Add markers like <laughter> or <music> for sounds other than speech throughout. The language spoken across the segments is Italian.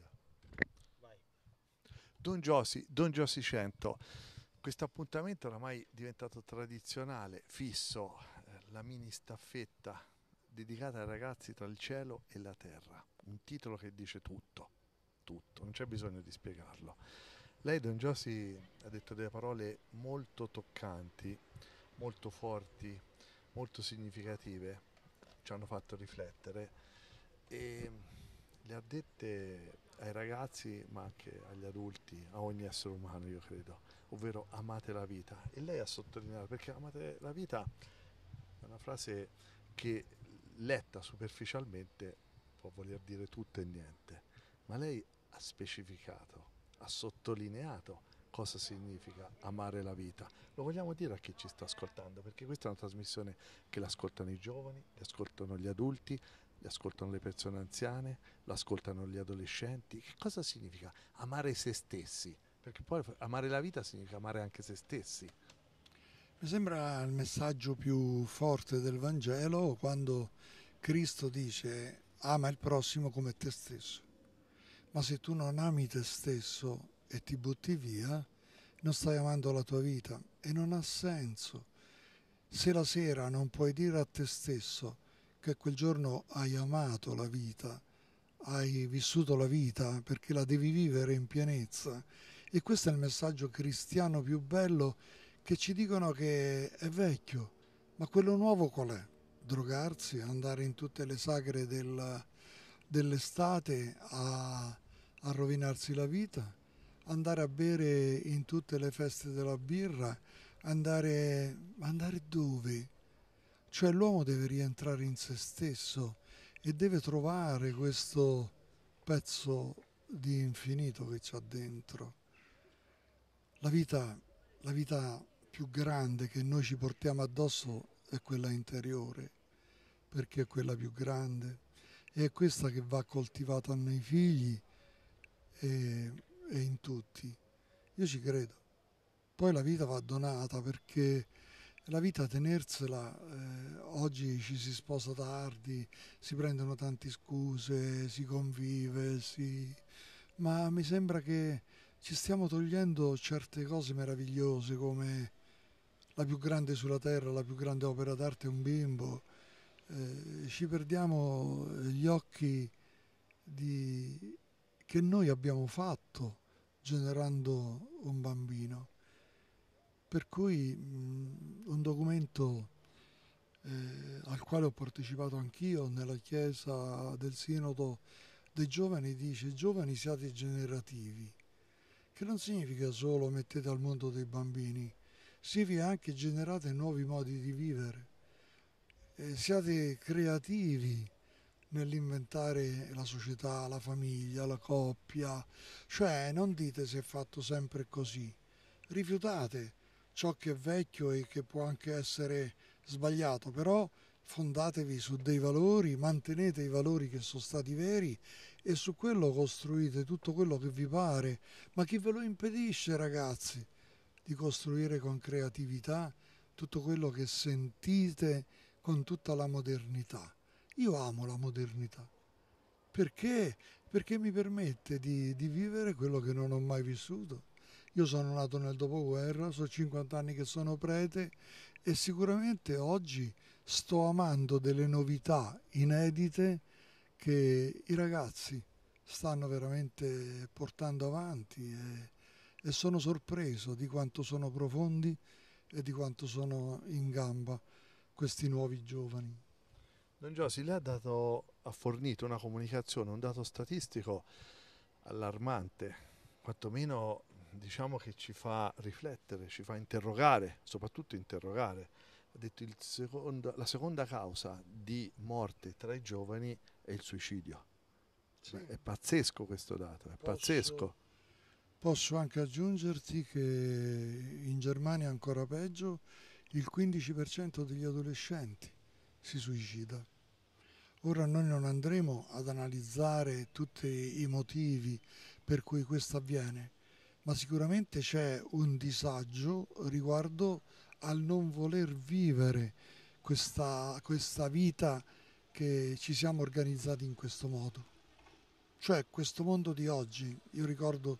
Fabio. Vai. Don Josi, Don Josi 100. Questo appuntamento oramai è diventato tradizionale, fisso, eh, la mini staffetta dedicata ai ragazzi tra il cielo e la terra. Un titolo che dice tutto, tutto, non c'è bisogno di spiegarlo. Lei, Don Josi, ha detto delle parole molto toccanti, molto forti, molto significative, ci hanno fatto riflettere e le ha dette ai ragazzi ma anche agli adulti, a ogni essere umano io credo, ovvero amate la vita. E lei ha sottolineato perché amate la vita è una frase che letta superficialmente può voler dire tutto e niente, ma lei ha specificato, ha sottolineato cosa significa amare la vita. Lo vogliamo dire a chi ci sta ascoltando, perché questa è una trasmissione che l'ascoltano i giovani, l'ascoltano gli adulti, li ascoltano le persone anziane, lo ascoltano gli adolescenti. Che cosa significa amare se stessi? Perché poi amare la vita significa amare anche se stessi. Mi sembra il messaggio più forte del Vangelo quando Cristo dice ama il prossimo come te stesso. Ma se tu non ami te stesso e ti butti via, non stai amando la tua vita e non ha senso. Se la sera non puoi dire a te stesso che quel giorno hai amato la vita, hai vissuto la vita perché la devi vivere in pienezza. E questo è il messaggio cristiano più bello che ci dicono che è vecchio, ma quello nuovo qual è? Drogarsi, andare in tutte le sagre del, dell'estate a, a rovinarsi la vita, andare a bere in tutte le feste della birra, andare, andare dove? Cioè l'uomo deve rientrare in se stesso e deve trovare questo pezzo di infinito che c'ha dentro. La vita, la vita più grande che noi ci portiamo addosso è quella interiore, perché è quella più grande e è questa che va coltivata nei figli e, e in tutti. Io ci credo. Poi la vita va donata perché la vita tenersela, eh, oggi ci si sposa tardi, si prendono tante scuse, si convive, si... ma mi sembra che ci stiamo togliendo certe cose meravigliose come la più grande sulla terra, la più grande opera d'arte un bimbo, eh, ci perdiamo eh, gli occhi di... che noi abbiamo fatto generando un bambino. Per cui mh, mm, un documento eh, al quale ho partecipato anch'io nella chiesa del Sinodo dei giovani dice giovani siate generativi, che non significa solo mettete al mondo dei bambini, significa anche generate nuovi modi di vivere, eh, siate creativi nell'inventare la società, la famiglia, la coppia, cioè non dite se è fatto sempre così, rifiutate ciò che è vecchio e che può anche essere sbagliato, però fondatevi su dei valori, mantenete i valori che sono stati veri e su quello costruite tutto quello che vi pare. Ma chi ve lo impedisce, ragazzi, di costruire con creatività tutto quello che sentite con tutta la modernità? Io amo la modernità. Perché? Perché mi permette di, di vivere quello che non ho mai vissuto io sono nato nel dopoguerra, sono 50 anni che sono prete e sicuramente oggi sto amando delle novità inedite che i ragazzi stanno veramente portando avanti e, e sono sorpreso di quanto sono profondi e di quanto sono in gamba questi nuovi giovani. Don Giosi, lei ha, dato, ha fornito una comunicazione, un dato statistico allarmante, quantomeno diciamo che ci fa riflettere, ci fa interrogare, soprattutto interrogare. Ha detto secondo, la seconda causa di morte tra i giovani è il suicidio. Sì. Beh, è pazzesco questo dato, è posso, pazzesco. Posso anche aggiungerti che in Germania ancora peggio, il 15% degli adolescenti si suicida. Ora noi non andremo ad analizzare tutti i motivi per cui questo avviene, ma sicuramente c'è un disagio riguardo al non voler vivere questa, questa vita che ci siamo organizzati in questo modo. Cioè questo mondo di oggi, io ricordo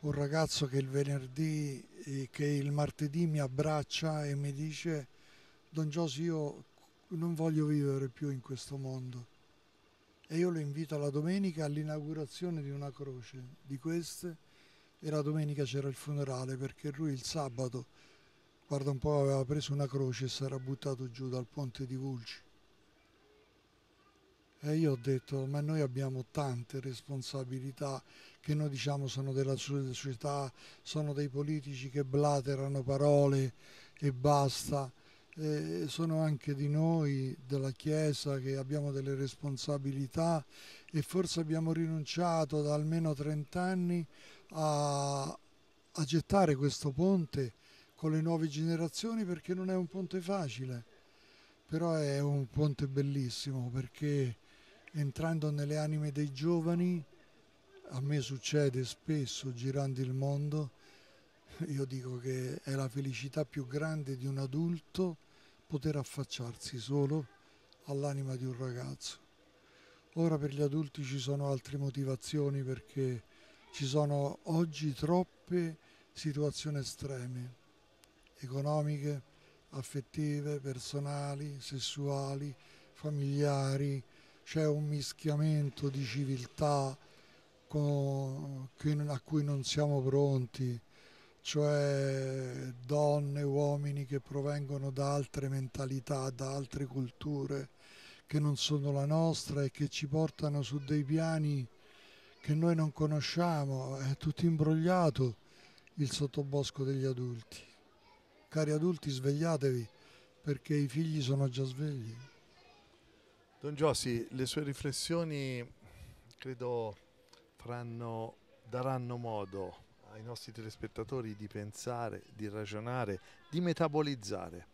un ragazzo che il venerdì, eh, che il martedì mi abbraccia e mi dice Don Giosi io non voglio vivere più in questo mondo e io lo invito alla domenica all'inaugurazione di una croce di queste e la domenica c'era il funerale perché lui il sabato, guarda un po', aveva preso una croce e si era buttato giù dal ponte di Vulci. E io ho detto, ma noi abbiamo tante responsabilità che noi diciamo sono della società, sono dei politici che blaterano parole e basta, e sono anche di noi, della Chiesa, che abbiamo delle responsabilità e forse abbiamo rinunciato da almeno 30 anni a, a gettare questo ponte con le nuove generazioni perché non è un ponte facile, però è un ponte bellissimo perché entrando nelle anime dei giovani, a me succede spesso girando il mondo, <laughs> io dico che è la felicità più grande di un adulto poter affacciarsi solo all'anima di un ragazzo. Ora per gli adulti ci sono altre motivazioni perché ci sono oggi troppe situazioni estreme, economiche, affettive, personali, sessuali, familiari, c'è un mischiamento di civiltà a cui non siamo pronti, cioè donne, uomini che provengono da altre mentalità, da altre culture che non sono la nostra e che ci portano su dei piani che noi non conosciamo, è tutto imbrogliato il sottobosco degli adulti. Cari adulti, svegliatevi perché i figli sono già svegli. Don Giossi, le sue riflessioni credo faranno, daranno modo ai nostri telespettatori di pensare, di ragionare, di metabolizzare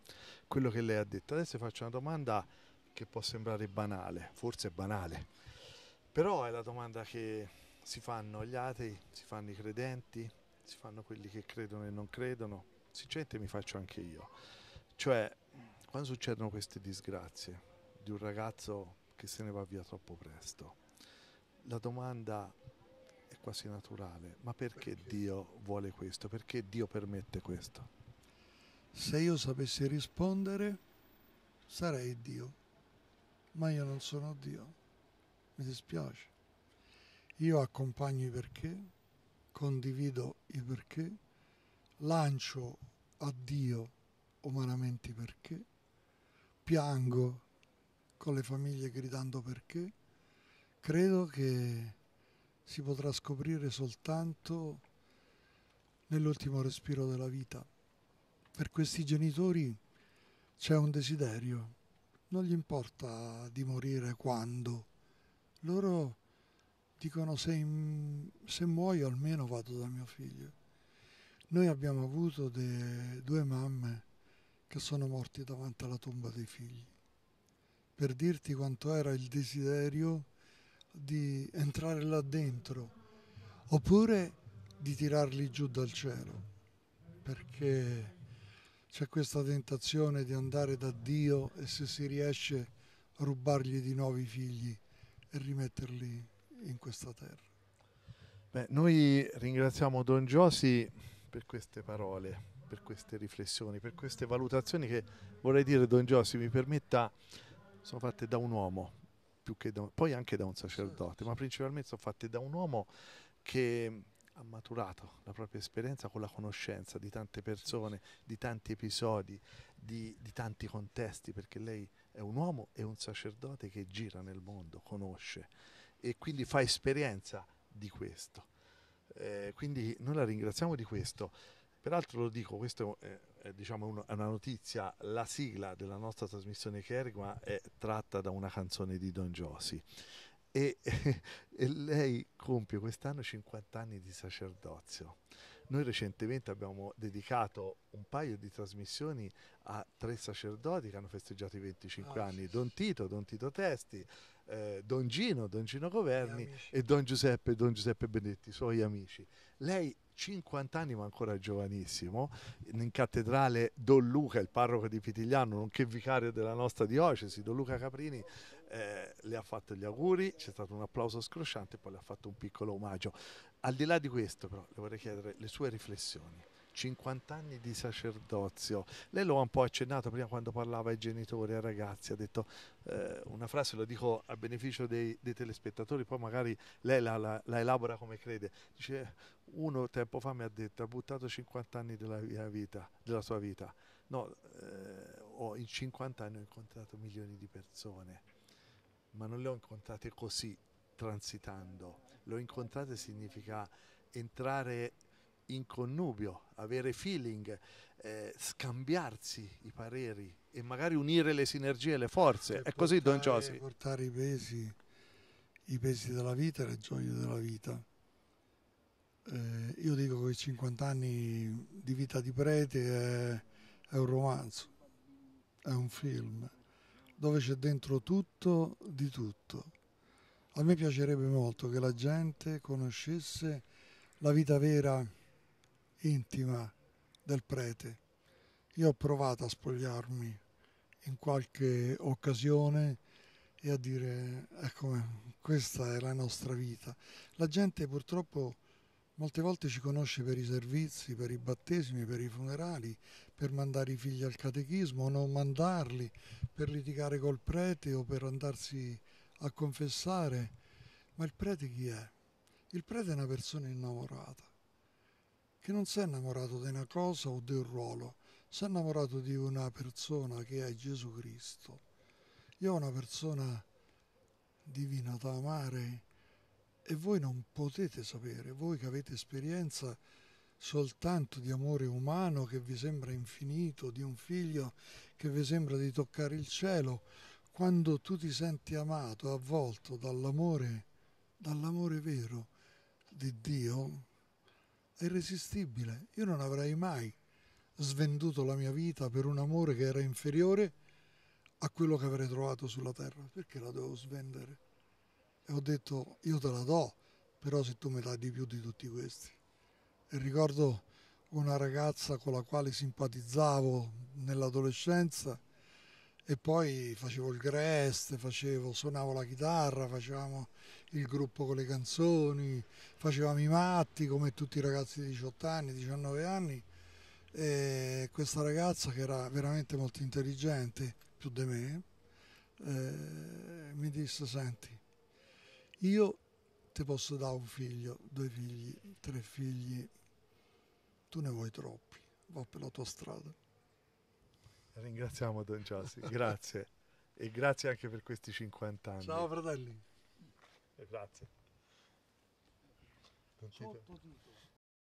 quello che lei ha detto. Adesso faccio una domanda che può sembrare banale, forse banale, però è la domanda che si fanno gli atei, si fanno i credenti, si fanno quelli che credono e non credono. Sinceramente mi faccio anche io. Cioè, quando succedono queste disgrazie di un ragazzo che se ne va via troppo presto, la domanda è quasi naturale, ma perché, perché? Dio vuole questo? Perché Dio permette questo? Se io sapessi rispondere, sarei Dio, ma io non sono Dio mi dispiace. Io accompagno i perché, condivido i perché, lancio a Dio umanamente i perché, piango con le famiglie gridando perché, credo che si potrà scoprire soltanto nell'ultimo respiro della vita. Per questi genitori c'è un desiderio, non gli importa di morire quando loro dicono se, se muoio almeno vado da mio figlio. Noi abbiamo avuto due mamme che sono morte davanti alla tomba dei figli, per dirti quanto era il desiderio di entrare là dentro, oppure di tirarli giù dal cielo, perché c'è questa tentazione di andare da Dio e se si riesce rubargli di nuovo i figli e rimetterli in questa terra. Beh, noi ringraziamo Don Giosi per queste parole, per queste riflessioni, per queste valutazioni che vorrei dire Don Giosi mi permetta, sono fatte da un uomo, da, poi anche da un sacerdote, ma principalmente sono fatte da un uomo che ha maturato la propria esperienza con la conoscenza di tante persone, di tanti episodi, di, di tanti contesti, perché lei è un uomo e un sacerdote che gira nel mondo, conosce e quindi fa esperienza di questo. Eh, quindi noi la ringraziamo di questo. Peraltro lo dico, questa è, è, diciamo uno, una notizia, la sigla della nostra trasmissione Kerigma è tratta da una canzone di Don Josi. e, <laughs> e lei compie quest'anno 50 anni di sacerdozio. Noi recentemente abbiamo dedicato un paio di trasmissioni a tre sacerdoti che hanno festeggiato i 25 oh, ah, anni, Don Tito, Don Tito Testi, eh, Don Gino, Don Gino Governi e Don Giuseppe, Don Giuseppe Benedetti, suoi amici. Lei 50 anni ma ancora giovanissimo, in cattedrale Don Luca, il parroco di Pitigliano, nonché vicario della nostra diocesi, Don Luca Caprini, eh, le ha fatto gli auguri, c'è stato un applauso scrosciante e poi le ha fatto un piccolo omaggio. Al di là di questo, però, le vorrei chiedere le sue riflessioni. 50 anni di sacerdozio. Lei lo ha un po' accennato prima quando parlava ai genitori, ai ragazzi, ha detto eh, una frase, lo dico a beneficio dei, dei telespettatori, poi magari lei la, la, la, elabora come crede. Dice, uno tempo fa mi ha detto, ha buttato 50 anni della, mia vita, della sua vita. No, eh, oh, in 50 anni ho incontrato milioni di persone, ma non le ho incontrate così transitando. Lo incontrate significa entrare in connubio, avere feeling, eh, scambiarsi i pareri e magari unire le sinergie e le forze. E È portare, così, Don Giosi. Portare i pesi, i pesi della vita le gioie della vita. Eh, io dico che 50 anni di vita di prete è, è un romanzo, è un film dove c'è dentro tutto di tutto a me piacerebbe molto che la gente conoscesse la vita vera, intima del prete. Io ho provato a spogliarmi in qualche occasione e a dire, ecco, questa è la nostra vita. La gente purtroppo molte volte ci conosce per i servizi, per i battesimi, per i funerali, per mandare i figli al catechismo non mandarli, per litigare col prete o per andarsi a confessare, ma il prete chi è? Il prete è una persona innamorata, che non si è innamorato di una cosa o di un ruolo, si è innamorato di una persona che è Gesù Cristo. Io ho una persona divina da amare e voi non potete sapere, voi che avete esperienza soltanto di amore umano che vi sembra infinito, di un figlio che vi sembra di toccare il cielo, quando tu ti senti amato, avvolto dall'amore, dall'amore vero di Dio, è irresistibile. Io non avrei mai svenduto la mia vita per un amore che era inferiore a quello che avrei trovato sulla terra. Perché la dovevo svendere? E ho detto, io te la do, però se tu mi dai di più di tutti questi. E ricordo una ragazza con la quale simpatizzavo nell'adolescenza e poi facevo il grest, facevo, suonavo la chitarra, facevamo il gruppo con le canzoni, facevamo i matti come tutti i ragazzi di 18 anni, 19 anni e questa ragazza che era veramente molto intelligente, più di me, eh, mi disse senti, io ti posso dare un figlio, due figli, tre figli, tu ne vuoi troppi, va per la tua strada Ringraziamo Don Giossi, grazie. e grazie anche per questi 50 anni. Ciao fratelli. E grazie. Don Tito.